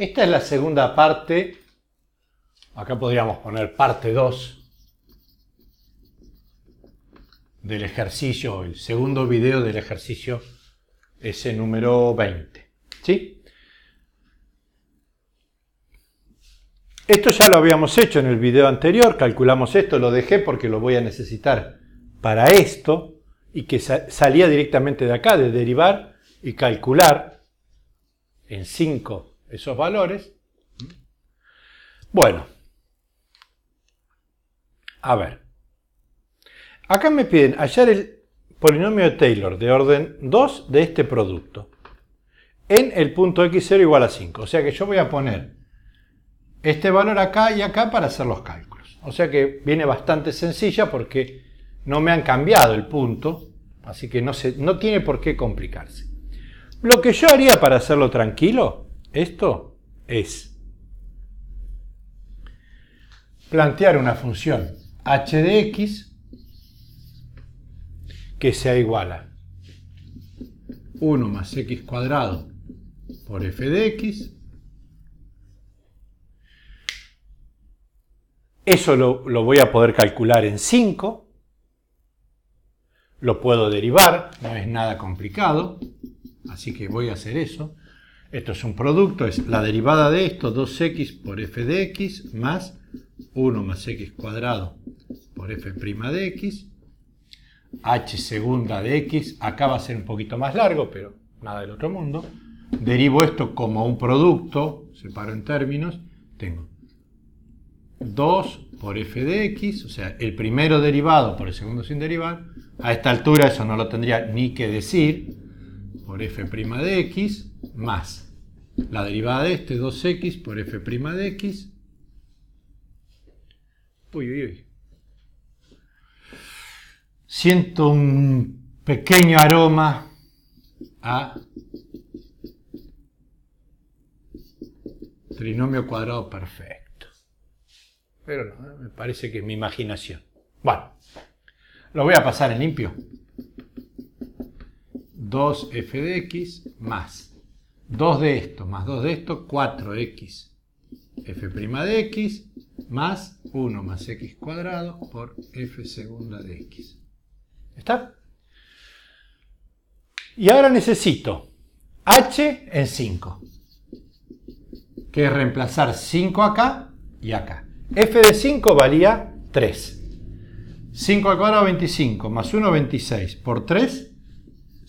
Esta es la segunda parte, acá podríamos poner parte 2 del ejercicio, el segundo video del ejercicio, ese número 20. ¿Sí? Esto ya lo habíamos hecho en el video anterior, calculamos esto, lo dejé porque lo voy a necesitar para esto y que salía directamente de acá, de derivar y calcular en 5 esos valores. Bueno, a ver. Acá me piden hallar el polinomio de Taylor de orden 2 de este producto en el punto x0 igual a 5. O sea que yo voy a poner este valor acá y acá para hacer los cálculos. O sea que viene bastante sencilla porque no me han cambiado el punto, así que no, no tiene por qué complicarse. Lo que yo haría para hacerlo tranquilo esto es plantear una función h de x que sea igual a 1 más x cuadrado por f de x. Eso lo, lo voy a poder calcular en 5. Lo puedo derivar, no es nada complicado. Así que voy a hacer eso. Esto es un producto, es la derivada de esto, 2x por f de x más 1 más x cuadrado por f' de x, h segunda de x, acá va a ser un poquito más largo, pero nada del otro mundo. Derivo esto como un producto, separo en términos, tengo 2 por f de x, o sea, el primero derivado por el segundo sin derivar. A esta altura eso no lo tendría ni que decir, por f' de x más la derivada de este 2x por f' de x. Uy, uy, uy. Siento un pequeño aroma a trinomio cuadrado perfecto. Pero no, me parece que es mi imaginación. Bueno, lo voy a pasar en limpio. 2f de x más 2 de esto, más 2 de esto, 4x f' de x más 1 más x cuadrado por f segunda de x. ¿Está? Y ahora necesito h en 5, que es reemplazar 5 acá y acá. f de 5 valía 3. 5 al cuadrado, 25, más 1, 26, por 3,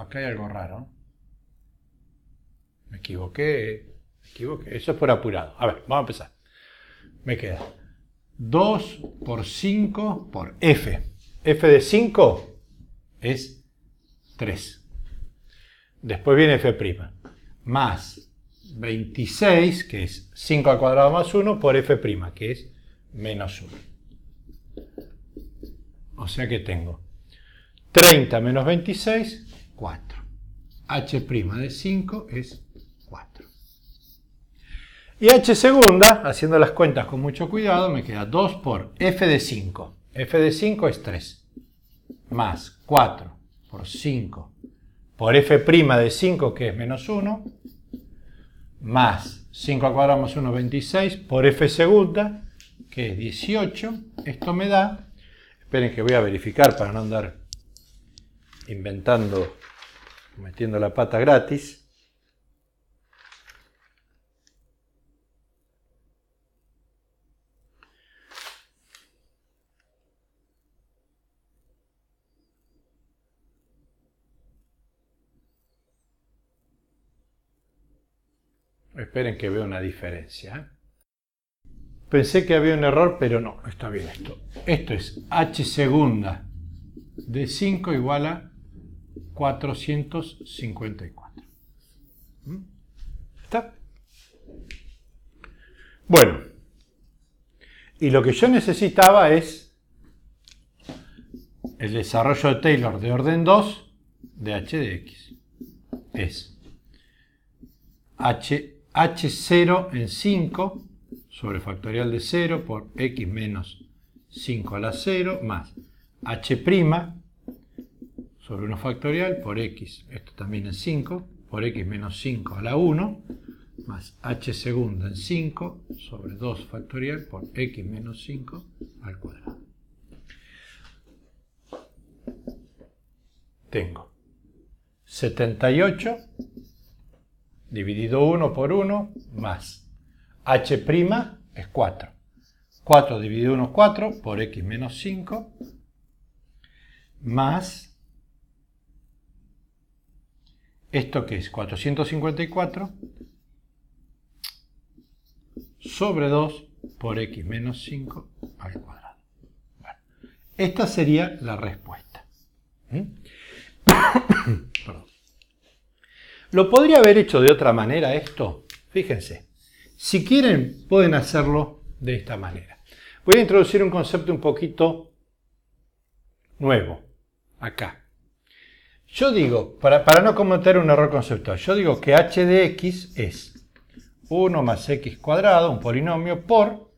acá hay algo raro. Me equivoqué, me equivoqué. Eso es por apurado. A ver, vamos a empezar. Me queda 2 por 5 por F. F de 5 es 3. Después viene F'. Más 26, que es 5 al cuadrado más 1, por F', que es menos 1. O sea que tengo 30 menos 26, 4. h' de 5 es 4. Y h segunda, haciendo las cuentas con mucho cuidado, me queda 2 por f de 5. f de 5 es 3. Más 4 por 5 por f' de 5, que es menos 1. Más 5 al cuadrado más 1, 26. Por f segunda, que es 18. Esto me da... Esperen que voy a verificar para no andar inventando, metiendo la pata gratis. Esperen que veo una diferencia. ¿eh? Pensé que había un error, pero no, está bien esto. Esto es h segunda de 5 igual a 454. ¿Mm? ¿Está? Bueno, y lo que yo necesitaba es el desarrollo de Taylor de orden 2 de h de x. Es h, h0 en 5 sobre factorial de 0 por x menos 5 a la 0 más h' sobre 1 factorial por x, esto también es 5, por x menos 5 a la 1, más h segundo en 5 sobre 2 factorial por x menos 5 al cuadrado. Tengo 78 dividido 1 por 1 más h' prima es 4. 4 dividido 1 es 4 por x menos 5 más esto que es 454 sobre 2 por x menos 5 al cuadrado. Bueno, esta sería la respuesta. ¿Mm? Lo podría haber hecho de otra manera esto. Fíjense, si quieren pueden hacerlo de esta manera. Voy a introducir un concepto un poquito nuevo acá. Yo digo, para, no cometer un error conceptual, yo digo que h de x es 1 más x cuadrado, un polinomio, por...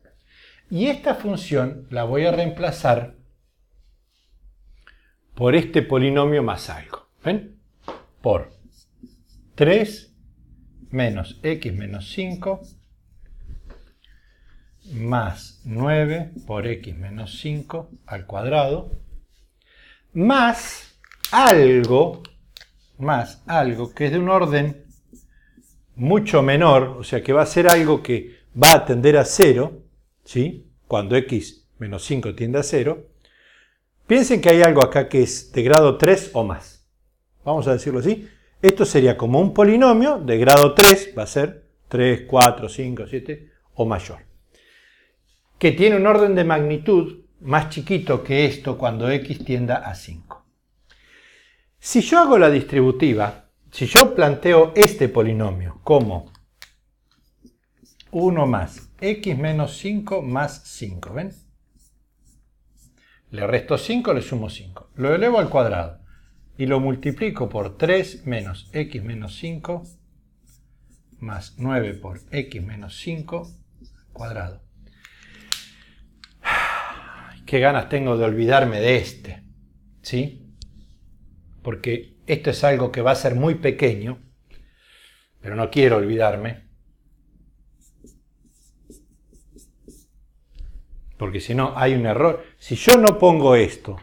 Y esta función la voy a reemplazar por este polinomio más algo. ¿Ven? Por 3 menos x menos 5 más 9 por x menos 5 al cuadrado más algo, más algo, que es de un orden mucho menor, o sea que va a ser algo que va a tender a cero, cuando x menos 5 tiende a cero, piensen que hay algo acá que es de grado 3 o más. Vamos a decirlo así. Esto sería como un polinomio de grado 3, va a ser 3, 4, 5, 7 o mayor. Que tiene un orden de magnitud más chiquito que esto cuando x tienda a 5. Si yo hago la distributiva, si yo planteo este polinomio como 1 más x menos 5 más 5, ¿ven? Le resto 5, le sumo 5. Lo elevo al cuadrado y lo multiplico por 3 menos x menos 5 más 9 por x menos 5 cuadrado. Qué ganas tengo de olvidarme de este, ¿sí? porque esto es algo que va a ser muy pequeño, pero no quiero olvidarme, porque si no hay un error. Si yo no pongo esto,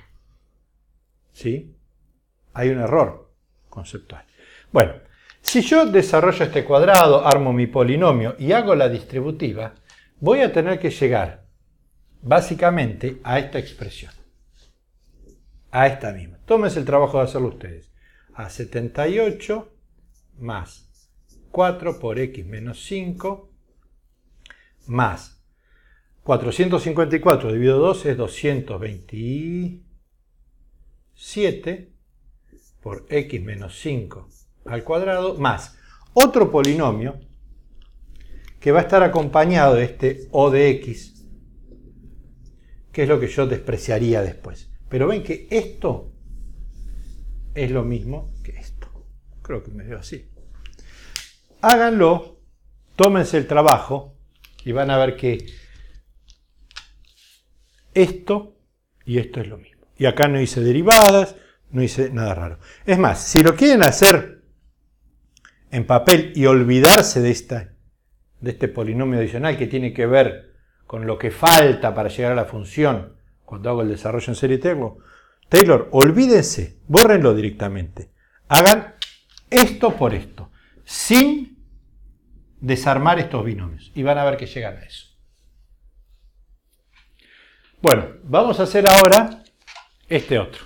¿sí? Hay un error conceptual. Bueno, si yo desarrollo este cuadrado, armo mi polinomio y hago la distributiva, voy a tener que llegar básicamente a esta expresión a esta misma. Tómense el trabajo de hacerlo ustedes. A 78 más 4 por x menos 5 más 454 dividido 2 es 227 por x menos 5 al cuadrado más otro polinomio que va a estar acompañado de este o de x, que es lo que yo despreciaría después. Pero ven que esto es lo mismo que esto. Creo que me dio así. Háganlo, tómense el trabajo y van a ver que esto y esto es lo mismo. Y acá no hice derivadas, no hice nada raro. Es más, si lo quieren hacer en papel y olvidarse de, esta, de este polinomio adicional que tiene que ver con lo que falta para llegar a la función cuando hago el desarrollo en serie tengo Taylor, olvídense, bórrenlo directamente. Hagan esto por esto, sin desarmar estos binomios. Y van a ver que llegan a eso. Bueno, vamos a hacer ahora este otro.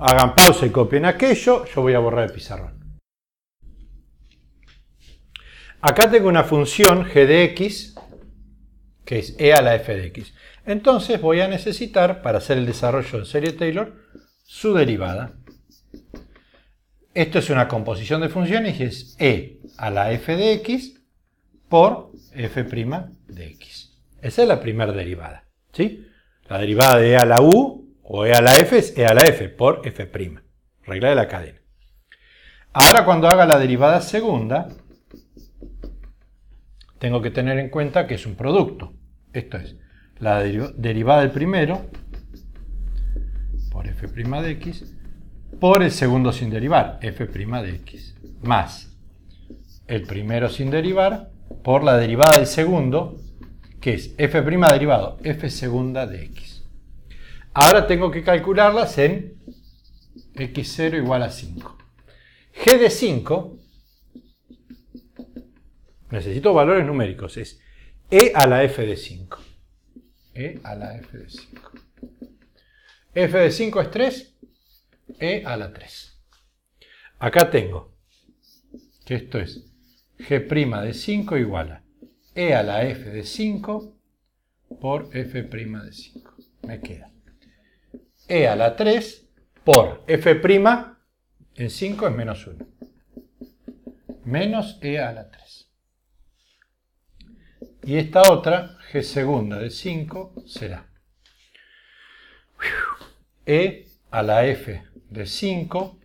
Hagan pausa y copien aquello. Yo voy a borrar el pizarrón. Acá tengo una función g de x que es E a la f de x. Entonces voy a necesitar, para hacer el desarrollo en serie Taylor, su derivada. Esto es una composición de funciones y es E a la f de x por f' de x. Esa es la primera derivada. ¿sí? La derivada de E a la u o E a la f es E a la f por f'. Regla de la cadena. Ahora cuando haga la derivada segunda, tengo que tener en cuenta que es un producto. Esto es, la derivada del primero por f' de x por el segundo sin derivar, f' de x, más el primero sin derivar por la derivada del segundo, que es f' derivado f segunda de x. Ahora tengo que calcularlas en x0 igual a 5. g de 5 Necesito valores numéricos. Es E a la F de 5. E a la F de 5. F de 5 es 3. E a la 3. Acá tengo que esto es G' de 5 igual a E a la F de 5 por F' de 5. Me queda E a la 3 por F' en 5 es menos 1. Menos E a la 3 y esta otra, G segunda de 5, será E a la F de 5,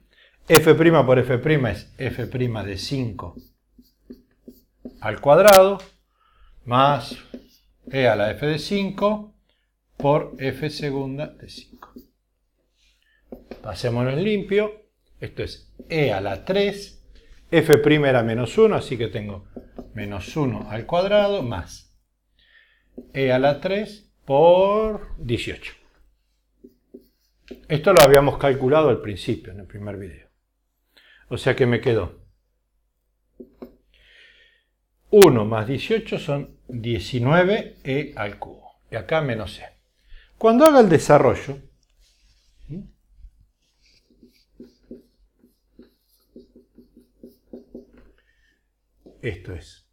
F' por F' es F' de 5 al cuadrado, más E a la F de 5 por F segunda de 5. Pasémonos limpio, esto es E a la 3, F' era menos 1, así que tengo menos 1 al cuadrado más e a la 3 por 18. Esto lo habíamos calculado al principio, en el primer video. O sea que me quedó 1 más 18 son 19e e al cubo. Y acá menos e. Cuando haga el desarrollo, ¿Mm? esto es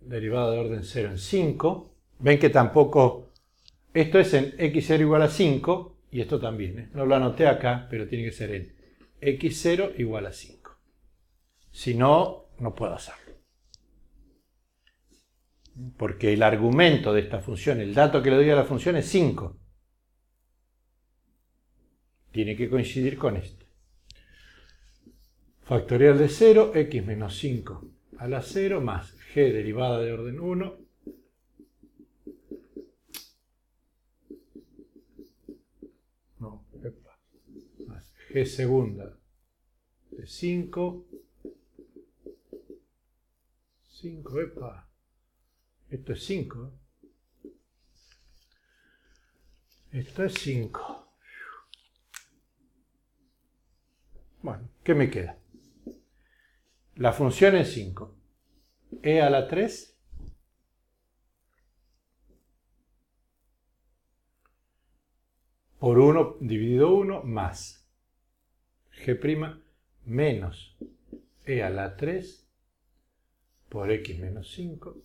derivada de orden 0 en 5. Ven que tampoco, esto es en x0 igual a 5 y esto también. ¿eh? No lo anoté acá, pero tiene que ser en x0 igual a 5. Si no, no puedo hacerlo. Porque el argumento de esta función, el dato que le doy a la función es 5. Tiene que coincidir con esto. Factorial de 0, x menos 5 a la 0 más g derivada de orden 1 no, epa, más g segunda de 5 5, epa esto es 5 esto es 5 bueno, ¿qué me queda? La función es 5. E a la 3 por 1 dividido 1 más g' menos e a la 3 por x menos 5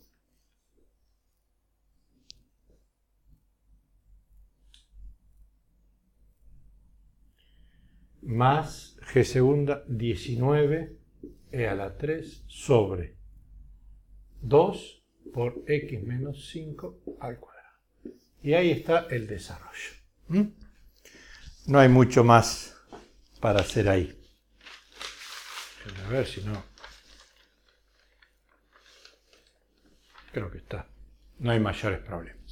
más g segunda 19 e a la 3 sobre 2 por x menos 5 al cuadrado. Y ahí está el desarrollo. ¿Mm? No hay mucho más para hacer ahí. A ver si no. Creo que está. No hay mayores problemas.